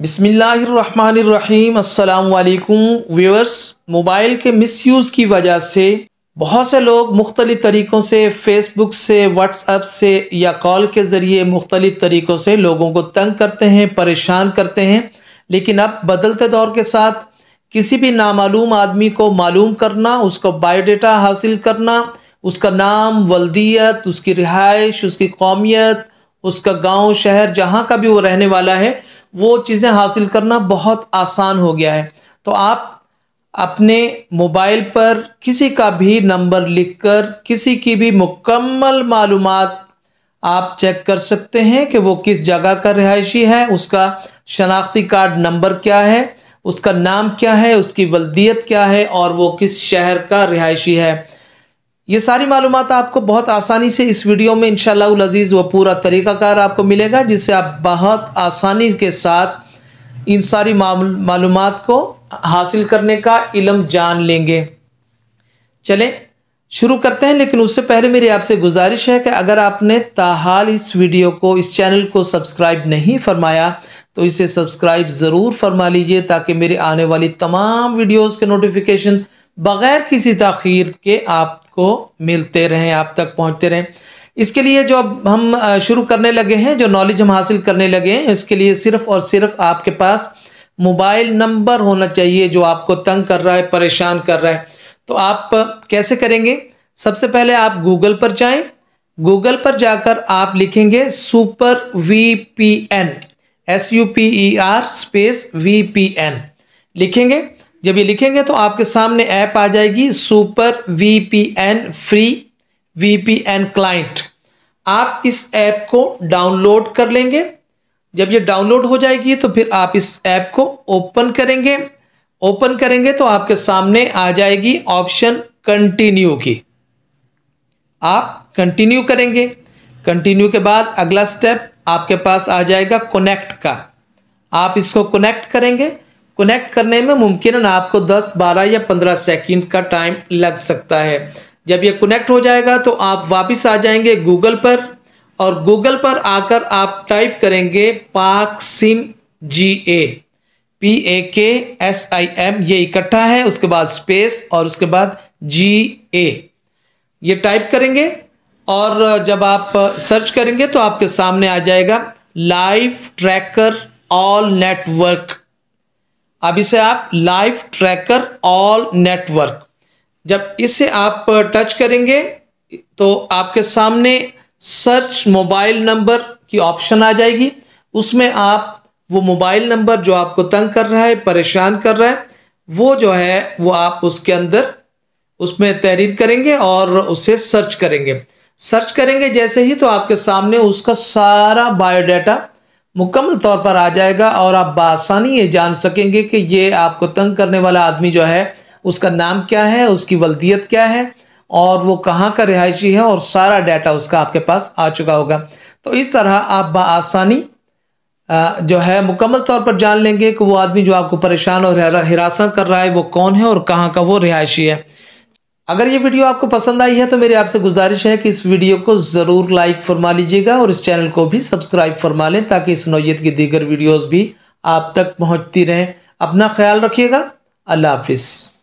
बिसमीम् अल्लाम viewers mobile के misuse की वजह से बहुत से लोग मुख्तलिफ़ तरीक़ों से फ़ेसबुक से व्हाट्सअप से या कॉल के ज़रिए मुख्तलिफ़ तरीक़ों से लोगों को तंग करते हैं परेशान करते हैं लेकिन अब बदलते दौर के साथ किसी भी नामालूम आदमी को मालूम करना उसको बायोडाटा हासिल करना उसका नाम वल्दियत उसकी रिहाइश उसकी कौमियत उसका गांव शहर जहां का भी वो रहने वाला है वो चीज़ें हासिल करना बहुत आसान हो गया है तो आप अपने मोबाइल पर किसी का भी नंबर लिखकर किसी की भी मुकम्मल मालूम आप चेक कर सकते हैं कि वो किस जगह का रहायशी है उसका शनाख्ती कार्ड नंबर क्या है उसका नाम क्या है उसकी वल्दियत क्या है और वो किस शहर का रिहायशी है ये सारी मालूम आपको बहुत आसानी से इस वीडियो में इनशाला अजीज़ व पूरा तरीक़ाकार आपको मिलेगा जिससे आप बहुत आसानी के साथ इन सारी मालूम को हासिल करने का इलम जान लेंगे चलें शुरू करते हैं लेकिन उससे पहले मेरी आपसे गुजारिश है कि अगर आपने ताहाल इस वीडियो को इस चैनल को सब्सक्राइब नहीं फरमाया तो इसे सब्सक्राइब ज़रूर फरमा लीजिए ताकि मेरी आने वाली तमाम वीडियोज़ के नोटिफिकेशन बग़ैर किसी तखीर के आप को मिलते रहें आप तक पहुँचते रहें इसके लिए जो अब हम शुरू करने लगे हैं जो नॉलेज हम हासिल करने लगे हैं इसके लिए सिर्फ और सिर्फ आपके पास मोबाइल नंबर होना चाहिए जो आपको तंग कर रहा है परेशान कर रहा है तो आप कैसे करेंगे सबसे पहले आप गूगल पर जाएं गूगल पर जाकर आप लिखेंगे super V P N S U P E R space V P N लिखेंगे जब ये लिखेंगे तो आपके सामने ऐप आ जाएगी super V P N free V P N client आप इस ऐप को डाउनलोड कर लेंगे जब ये डाउनलोड हो जाएगी तो फिर आप इस ऐप को ओपन करेंगे ओपन करेंगे तो आपके सामने आ जाएगी ऑप्शन कंटिन्यू की आप कंटिन्यू करेंगे कंटिन्यू के बाद अगला स्टेप आपके पास आ जाएगा कनेक्ट का आप इसको कनेक्ट करेंगे कनेक्ट करने में मुमकिन आपको 10, 12 या 15 सेकंड का टाइम लग सकता है जब ये कनेक्ट हो जाएगा तो आप वापस आ जाएंगे गूगल पर और गूगल पर आकर आप टाइप करेंगे पाक SIM ji A P A के एस आई एम ये इकट्ठा है उसके बाद स्पेस और उसके बाद जी ए ये टाइप करेंगे और जब आप सर्च करेंगे तो आपके सामने आ जाएगा लाइव ट्रैकर ऑल नेटवर्क अब इसे आप लाइव ट्रैकर ऑल नेटवर्क जब इसे आप टच करेंगे तो आपके सामने सर्च मोबाइल नंबर की ऑप्शन आ जाएगी उसमें आप वो मोबाइल नंबर जो आपको तंग कर रहा है परेशान कर रहा है वो जो है वो आप उसके अंदर उसमें तहरीर करेंगे और उसे सर्च करेंगे सर्च करेंगे जैसे ही तो आपके सामने उसका सारा बायोडाटा मुकम्मल तौर पर आ जाएगा और आप बासानी ये जान सकेंगे कि ये आपको तंग करने वाला आदमी जो है उसका नाम क्या है उसकी वलदियत क्या है और वो कहाँ का रिहायशी है और सारा डाटा उसका आपके पास आ चुका होगा तो इस तरह आप बसानी जो है मुकम्मल तौर पर जान लेंगे कि वो आदमी जो आपको परेशान और हिरासत कर रहा है वो कौन है और कहाँ का वो रिहायशी है अगर ये वीडियो आपको पसंद आई है तो मेरी आपसे गुजारिश है कि इस वीडियो को ज़रूर लाइक फरमा लीजिएगा और इस चैनल को भी सब्सक्राइब फरमा लें ताकि इस नौीयत की दीगर वीडियोज़ भी आप तक पहुँचती रहें अपना ख्याल रखिएगा अल्लाह हाफिज़